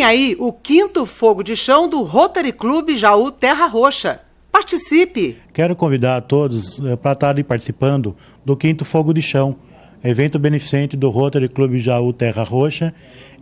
Vem aí o quinto fogo de chão do Rotary Clube Jaú Terra Roxa. Participe! Quero convidar todos eh, para estarem tá participando do quinto fogo de chão evento beneficente do Rotary Clube Jaú Terra Roxa,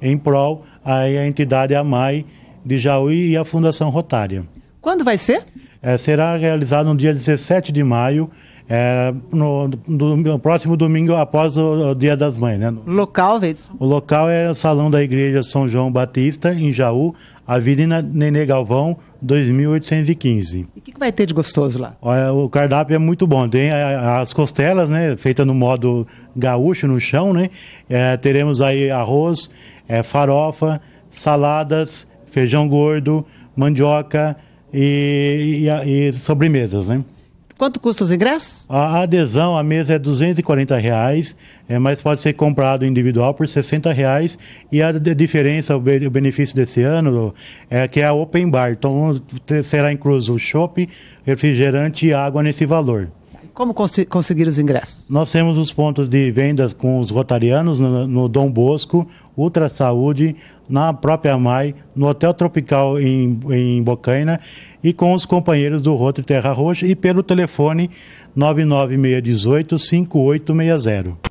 em prol a entidade AMAI de Jaú e a Fundação Rotária. Quando vai ser? é, será realizado no dia 17 de maio, é, no, no, no, próximo domingo após o, o, Dia das Mães. Né? Local, Edson? O local é o Salão da Igreja São João Batista, em Jaú, Avenida Nenê Galvão, 2815. E o que, que, vai ter de gostoso lá? Olha, o cardápio é muito bom. Tem é, é, as costelas, né? Feita no modo gaúcho, no chão, né? É, teremos aí arroz, é, farofa, saladas, feijão gordo, mandioca, e, e, e sobremesas, né? Quanto custa os ingressos? A adesão à mesa é 240 reais, é, mas pode ser comprado individual por 60 reais. E a diferença, o, be o benefício desse ano é que é a open bar. Então será incluso o refrigerante e água nesse valor. Como cons conseguir os ingressos? Nós temos os pontos de vendas com os rotarianos no, no Dom Bosco, Ultra Saúde, na própria MAI, no Hotel Tropical em, em Bocaina e com os companheiros do Rotary Terra Roxa e pelo telefone 99618 5860.